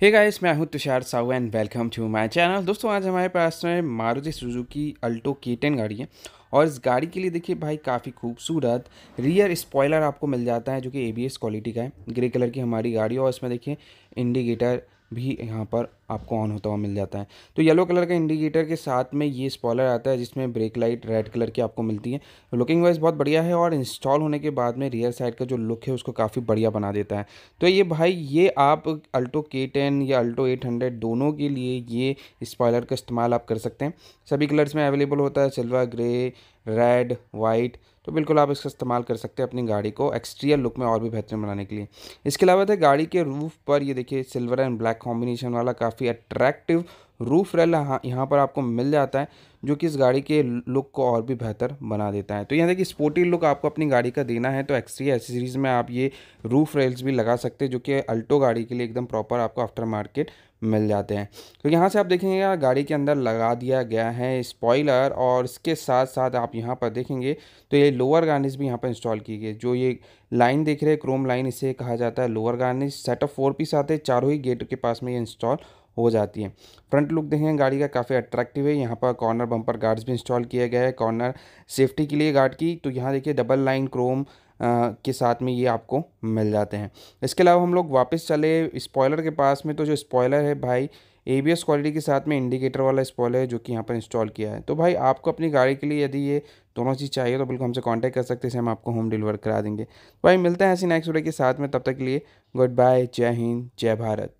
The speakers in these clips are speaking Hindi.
हे गाइस मैं हूं Tushar Sahu and welcome to my channel दोस्तों आज हमारे पास में Maruti Suzuki Alto K ten गाड़ी है और इस गाड़ी के लिए देखिए भाई काफ़ी खूबसूरत रियर स्पॉयलर आपको मिल जाता है जो कि एबीएस क्वालिटी का है ग्रे कलर की हमारी गाड़ी और इसमें देखिए इंडिकेटर भी यहाँ पर आपको ऑन होता हुआ मिल जाता है तो येलो कलर का इंडिकेटर के साथ में ये स्पॉलर आता है जिसमें ब्रेक लाइट रेड कलर की आपको मिलती है लुकिंग वाइज बहुत बढ़िया है और इंस्टॉल होने के बाद में रियर साइड का जो लुक है उसको काफ़ी बढ़िया बना देता है तो ये भाई ये आप अल्टो के टेन या अल्टो एट हंड्रेड दोनों के लिए ये स्पॉयलर का इस्तेमाल आप कर सकते हैं सभी कलर्स में अवेलेबल होता है सिल्वा ग्रे रेड वाइट तो बिल्कुल आप इसका इस्तेमाल कर सकते हैं अपनी गाड़ी को एक्सटीरियर लुक में और भी बेहतरीन बनाने के लिए इसके अलावा थे तो गाड़ी के रूफ पर ये देखिए सिल्वर एंड ब्लैक कॉम्बिनेशन वाला काफ़ी अट्रैक्टिव रूफ रेल यहाँ पर आपको मिल जाता है जो कि इस गाड़ी के लुक को और भी बेहतर बना देता है तो यहाँ देखिए स्पोर्टी लुक आपको अपनी गाड़ी का देना है तो एक्सट्री एसेसरीज़ में आप ये रूफ रेल्स भी लगा सकते हैं जो कि अल्टो गाड़ी के लिए एकदम प्रॉपर आपको आफ्टर मार्केट मिल जाते हैं तो यहाँ से आप देखेंगे गाड़ी के अंदर लगा दिया गया है स्पॉइलर और इसके साथ साथ आप यहाँ पर देखेंगे तो ये लोअर गार्निश भी यहाँ पर इंस्टॉल की गई जो ये लाइन देख रहे हैं क्रोम लाइन इसे कहा जाता है lower garnish set of four piece आते हैं चारों ही गेट के पास में ये इंस्टॉल हो जाती है फ्रंट लुक देखेंगे गाड़ी का काफ़ी अट्रैक्टिव है यहाँ पर कॉर्नर बम्पर गार्ड्स भी इंस्टॉल किया गया है कॉर्नर सेफ्टी के लिए गार्ड की तो यहाँ देखिए डबल लाइन क्रोम के साथ में ये आपको मिल जाते हैं इसके अलावा हम लोग वापस चले स्पॉयलर के पास में तो जो स्पॉयलर है भाई ए बी एस क्वालिटी के साथ में इंडिकेटर वाला स्पॉयलर है जो कि यहाँ पर इंस्टॉल किया है तो भाई आपको अपनी गाड़ी के लिए यदि ये दोनों चीज़ चाहिए तो बिल्कुल हमसे कॉन्टैक्ट कर सकते हैं हम आपको होम डिलीवर करा देंगे तो भाई मिलते हैं ऐसी नेक्स्ट वीडियो के साथ में तब तक के लिए गुड बाय जय हिंद जय Bharat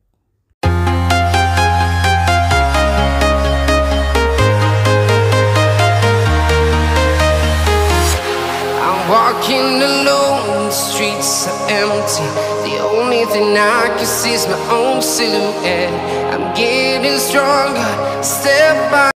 walking alone, the streets are empty. The only thing I can see is my own silhouette. I'm getting stronger, step by